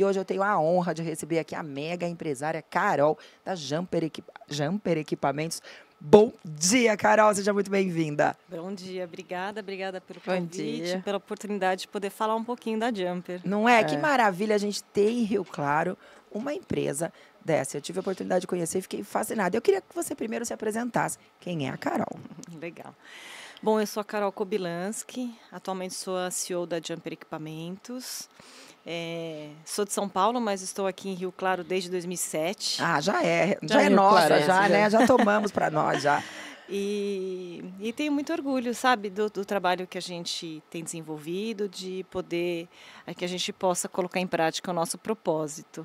E hoje eu tenho a honra de receber aqui a mega empresária Carol, da Jumper, Equip... Jumper Equipamentos. Bom dia, Carol, seja muito bem-vinda. Bom dia, obrigada, obrigada pelo convite, pela oportunidade de poder falar um pouquinho da Jumper. Não é? é. Que maravilha a gente ter em Rio Claro uma empresa dessa. Eu tive a oportunidade de conhecer e fiquei fascinada. Eu queria que você primeiro se apresentasse. Quem é a Carol? Legal. Bom, eu sou a Carol Kobilansky, atualmente sou a CEO da Jumper Equipamentos. É, sou de São Paulo, mas estou aqui em Rio Claro desde 2007. Ah, já é, já, é já é nossa, Claro, já, é. né? Já tomamos para nós, já. E, e tenho muito orgulho, sabe, do, do, trabalho que a gente tem desenvolvido, de poder, é, que a gente possa colocar em prática o nosso propósito.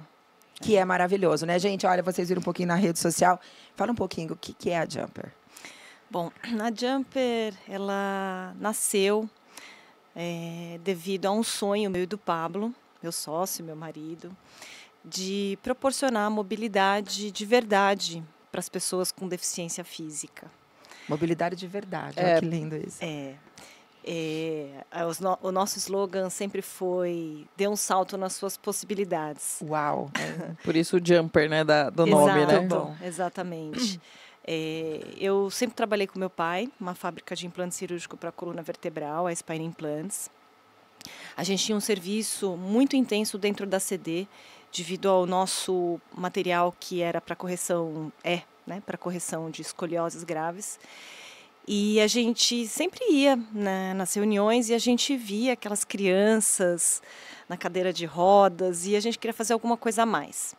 Que é maravilhoso, né, gente? Olha, vocês viram um pouquinho na rede social. Fala um pouquinho o que, que é a Jumper. Bom, a Jumper, ela nasceu é, devido a um sonho meu e do Pablo meu sócio, meu marido, de proporcionar mobilidade de verdade para as pessoas com deficiência física. Mobilidade de verdade, é, olha que lindo isso. É. É, é no, o nosso slogan sempre foi dê um salto nas suas possibilidades. Uau! Por isso o jumper, né, da, do Exato, nome, né? Bom, exatamente. É, eu sempre trabalhei com meu pai, uma fábrica de implante cirúrgico para coluna vertebral, a Spine Implants. A gente tinha um serviço muito intenso dentro da CD, devido ao nosso material que era para correção, é, né, para correção de escolioses graves. E a gente sempre ia né, nas reuniões e a gente via aquelas crianças na cadeira de rodas e a gente queria fazer alguma coisa a mais.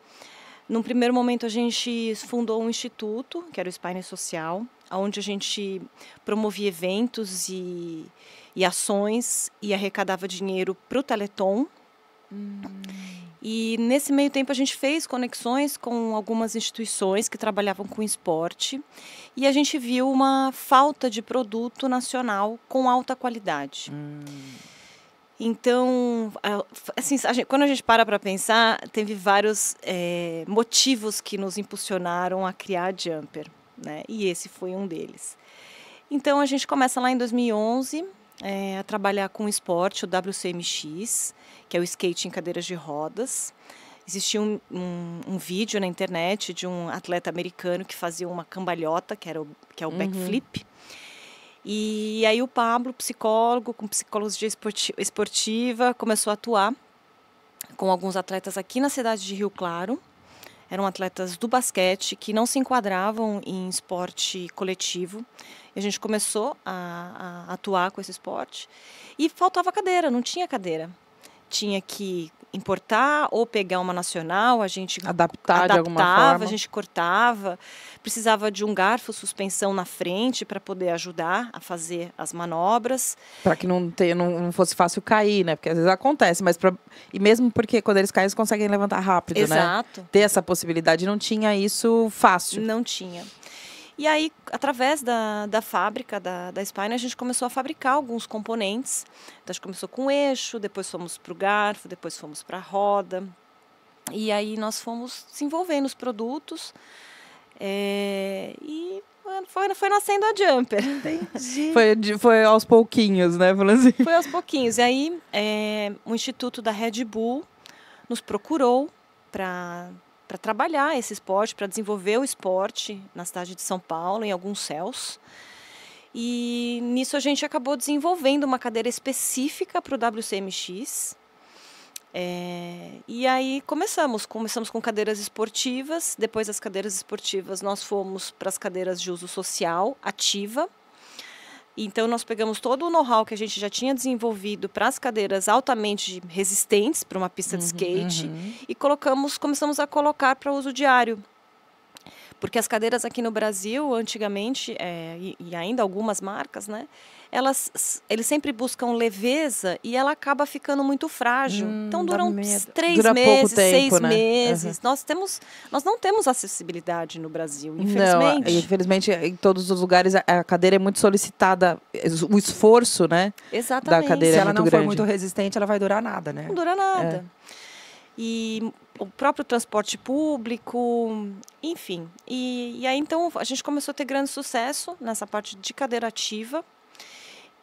Num primeiro momento, a gente fundou um instituto, que era o Spine Social, onde a gente promovia eventos e, e ações e arrecadava dinheiro para o Teleton. Hum. E nesse meio tempo a gente fez conexões com algumas instituições que trabalhavam com esporte e a gente viu uma falta de produto nacional com alta qualidade. Hum. Então, assim, a gente, quando a gente para para pensar, teve vários é, motivos que nos impulsionaram a criar a Jumper né? E esse foi um deles. Então a gente começa lá em 2011 é, a trabalhar com esporte, o WCMX, que é o skate em cadeiras de rodas. Existia um, um, um, vídeo na internet de um atleta americano que fazia uma cambalhota, que, era o, que é o uhum. backflip. E aí o Pablo, psicólogo, com psicologia esportiva, começou a atuar com alguns atletas aqui na cidade de Rio Claro eram atletas do basquete que não se enquadravam em esporte coletivo. E a gente começou a, a atuar com esse esporte e faltava cadeira, não tinha cadeira tinha que importar ou pegar uma nacional, a gente adaptar adaptava, de alguma forma. a gente cortava, precisava de um garfo suspensão na frente para poder ajudar a fazer as manobras, para que não, ter, não, fosse fácil cair, né? Porque às vezes acontece, mas pra, e mesmo porque quando eles caem eles conseguem levantar rápido, né? Exato. né? Ter essa possibilidade não tinha isso fácil. Não tinha. E aí, através da, da fábrica da, da Spine, a gente começou a fabricar alguns componentes. Então, a gente começou com eixo, depois fomos para o garfo, depois fomos para a roda. E aí, nós fomos desenvolvendo os produtos. É, e foi, foi nascendo a Jumper. Entendi. foi, foi aos pouquinhos, né? assim. Foi aos pouquinhos. E aí, é, o Instituto da Red Bull nos procurou para para trabalhar esse esporte, para desenvolver o esporte na cidade de São Paulo, em alguns céus. E nisso a gente acabou desenvolvendo uma cadeira específica para o WCMX. É, e aí começamos, começamos com cadeiras esportivas, depois das cadeiras esportivas nós fomos para as cadeiras de uso social ativa, então, nós pegamos todo o know-how que a gente já tinha desenvolvido para as cadeiras altamente resistentes para uma pista uhum, de skate uhum. e colocamos, começamos a colocar para uso diário. Porque as cadeiras aqui no Brasil, antigamente, é, e, e, ainda algumas marcas, né? Elas, eles sempre buscam leveza e ela acaba ficando muito frágil. Hum, então duram três Dura meses, tempo, seis né? meses. Uhum. Nós temos, nós não temos acessibilidade no Brasil, infelizmente. Não, é, infelizmente, em todos os lugares a cadeira é muito solicitada, é, o esforço, né? Exatamente. Da cadeira Se é ela é não grande. for muito resistente, ela vai durar nada, né? Não dura nada. É e o próprio transporte público, enfim. E, e aí então a gente começou a ter grande sucesso nessa parte de cadeira ativa.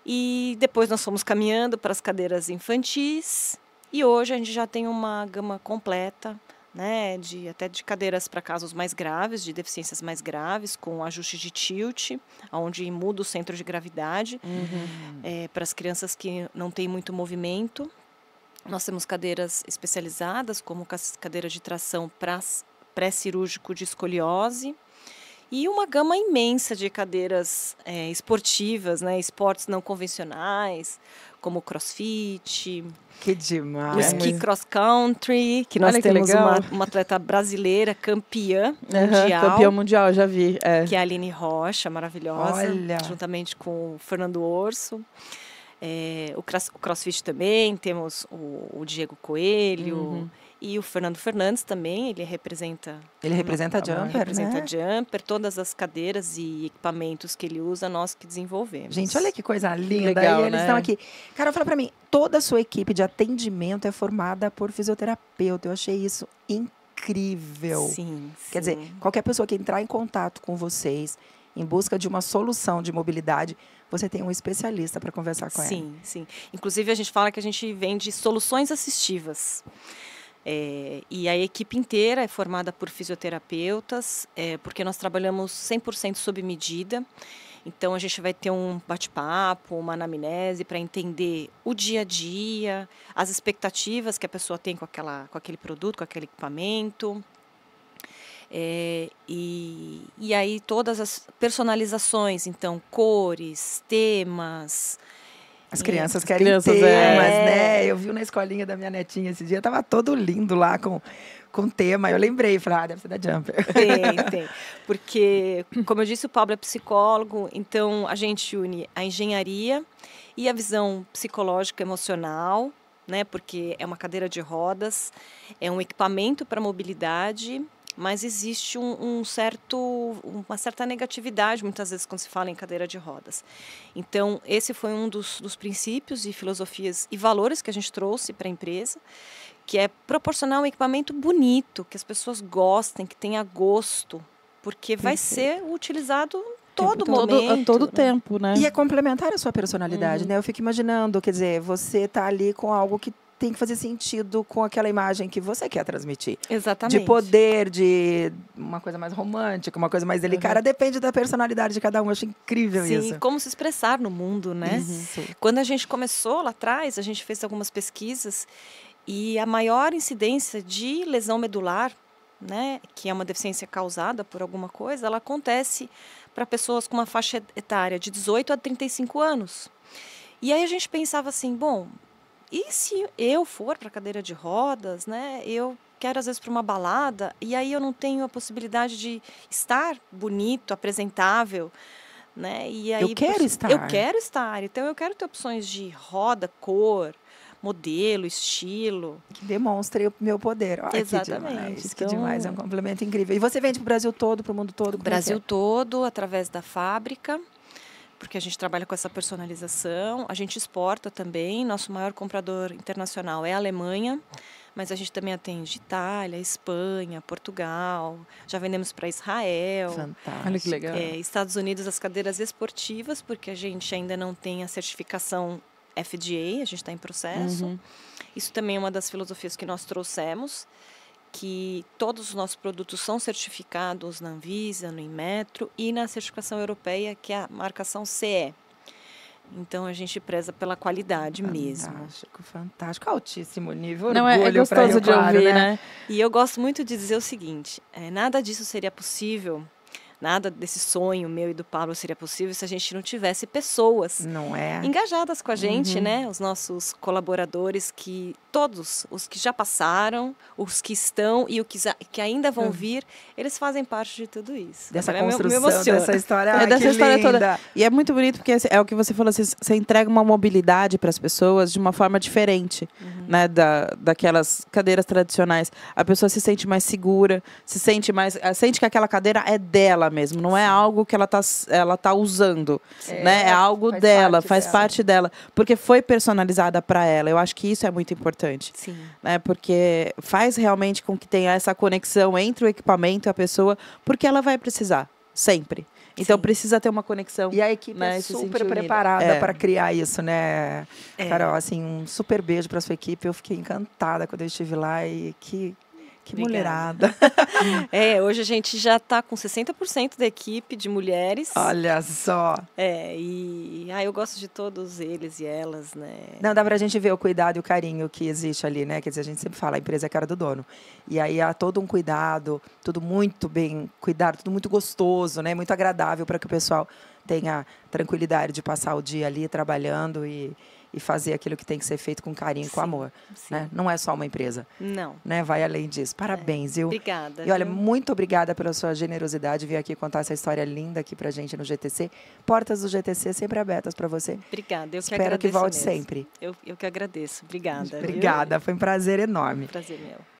E depois nós fomos caminhando para as cadeiras infantis. E hoje a gente já tem uma gama completa, né, de até de cadeiras para casos mais graves, de deficiências mais graves, com ajuste de tilt, onde muda o centro de gravidade uhum. é, para as crianças que não têm muito movimento. Nós temos cadeiras especializadas, como cadeira de tração pré-cirúrgico de escoliose, e uma gama imensa de cadeiras é, esportivas, né? Esportes não convencionais, como crossfit. Que demais! O esqui cross country, que nós Olha temos que uma, uma, atleta brasileira, campeã mundial. campeã mundial, já vi. É. Que é a Aline Rocha, maravilhosa. Olha. Juntamente com o Fernando Orso é, o, cross, o, crossfit também, temos o, o Diego Coelho uhum. e o Fernando Fernandes também, ele representa... Ele representa uma, a Jumper, Representa né? a Jumper, todas as cadeiras e equipamentos que ele usa, nós que desenvolvemos. Gente, olha que coisa linda, Legal, e eles né? estão aqui. Cara, fala para mim, toda a sua equipe de atendimento é formada por fisioterapeuta, eu achei isso incrível. Sim, Quer sim. dizer, qualquer pessoa que entrar em contato com vocês em busca de uma solução de mobilidade, você tem um especialista para conversar com sim, ela. Sim, sim. Inclusive, a gente fala que a gente vende soluções assistivas. É, e a equipe inteira é formada por fisioterapeutas, é, porque nós trabalhamos 100% sob medida. Então, a gente vai ter um bate-papo, uma anamnese para entender o dia a dia, as expectativas que a pessoa tem com, aquela, com aquele produto, com aquele equipamento, é, e, e aí todas as personalizações, então, cores, temas, as crianças As é, querem crianças, temas, é. né? Eu vi na escolinha da minha netinha esse dia, tava todo lindo lá com, com tema. Eu lembrei, falei, ah, deve ser da Jumper. Tem, tem. Porque, como eu disse, o Pablo é psicólogo, então a gente une a engenharia e a visão psicológica emocional, né? Porque é uma cadeira de rodas, é um equipamento para mobilidade mas existe um, um, certo, uma certa negatividade muitas vezes quando se fala em cadeira de rodas. Então, esse foi um dos, dos princípios e filosofias e valores que a gente trouxe para a empresa, que é proporcionar um equipamento bonito, que as pessoas gostem, que tenha gosto, porque vai ser utilizado todo tempo, momento. Todo, todo né? tempo, né? E é complementar a sua personalidade, uhum. né? Eu fico imaginando, quer dizer, você tá ali com algo que tem que fazer sentido com aquela imagem que você quer transmitir. Exatamente. De poder, de uma coisa mais romântica, uma coisa mais delicada. Uhum. Depende da personalidade de cada um. Eu acho incrível Sim, isso. Sim, como se expressar no mundo, né? Uhum. Quando a gente começou lá atrás, a gente fez algumas pesquisas e a maior incidência de lesão medular, né, que é uma deficiência causada por alguma coisa, ela acontece para pessoas com uma faixa etária de 18 a 35 anos. E aí a gente pensava assim, bom, e se eu for para cadeira de rodas, né? Eu quero às vezes para uma balada e aí eu não tenho a possibilidade de estar bonito, apresentável, né? E aí eu quero estar. Eu quero estar. Então eu quero ter opções de roda, cor, modelo, estilo. Que demonstre o meu poder. Olha Exatamente. Que demais, então... que demais, é um complemento incrível. E você vende para o Brasil todo, para o mundo todo? É é? Brasil é? todo, através da fábrica porque a gente trabalha com essa personalização. A gente exporta também. Nosso maior comprador internacional é a Alemanha, mas a gente também atende Itália, Espanha, Portugal. Já vendemos para Israel. Fantástico. Olha que é, legal. É, Estados Unidos, as cadeiras esportivas, porque a gente ainda não tem a certificação FDA, a gente está em processo. Uhum. Isso também é uma das filosofias que nós trouxemos que todos os nossos produtos são certificados na Anvisa, no Inmetro e na certificação europeia, que é a marcação CE. Então a gente preza pela qualidade fantástico, mesmo. Fantástico, fantástico. Altíssimo nível. Não, é, é gostoso de claro, ouvir, né? né? E eu gosto muito de dizer o seguinte: é, nada disso seria possível Nada desse sonho meu e do Pablo seria possível se a gente não tivesse pessoas não é engajadas com a gente, uhum. né? Os nossos colaboradores que todos os que já passaram, os que estão e os que, que ainda vão uhum. vir, eles fazem parte de tudo isso. Dessa construção, me, dessa história, é, ah, dessa história toda. E é muito bonito porque é o que você falou, você, assim, você entrega uma mobilidade para as pessoas de uma forma diferente, uhum. né, da, daquelas cadeiras tradicionais. A pessoa se sente mais segura, se sente mais, eh, sente que aquela cadeira é dela mesmo, não é Sim. é algo que ela tá, ela tá usando, é, né? É algo faz dela, parte faz dela. parte dela, porque foi personalizada para ela. Eu acho que isso é muito importante importante. Sim. Né? Porque faz realmente com que tenha essa conexão entre o equipamento e a pessoa, porque ela vai precisar, sempre. Então Sim. precisa ter uma conexão. E a equipe né, é super preparada é. para criar isso, né? É. Carol, assim, um super beijo para sua equipe. Eu fiquei encantada quando eu estive lá e que que Obrigada. mulherada. é, hoje a gente já está com 60% da equipe de mulheres. Olha só. É, e ah, eu gosto de todos eles e elas, né? Não, dá para a gente ver o cuidado e o carinho que existe ali, né? Quer dizer, a gente sempre fala, a empresa é a cara do dono. E aí há todo um cuidado, tudo muito bem cuidado, tudo muito gostoso, né? Muito agradável para que o pessoal tenha tranquilidade de passar o dia ali trabalhando e e fazer aquilo que tem que ser feito com carinho, e com amor. Né? Não é só uma empresa. Não. Né? Vai além disso. Parabéns, é. viu? Obrigada. E olha, viu? muito obrigada pela sua generosidade vir aqui contar essa história linda aqui pra gente no GTC. Portas do GTC sempre abertas para você. Obrigada, eu Espero que Espero que volte mesmo. sempre. Eu, eu que agradeço. Obrigada. Obrigada, viu? foi um prazer enorme. Prazer meu.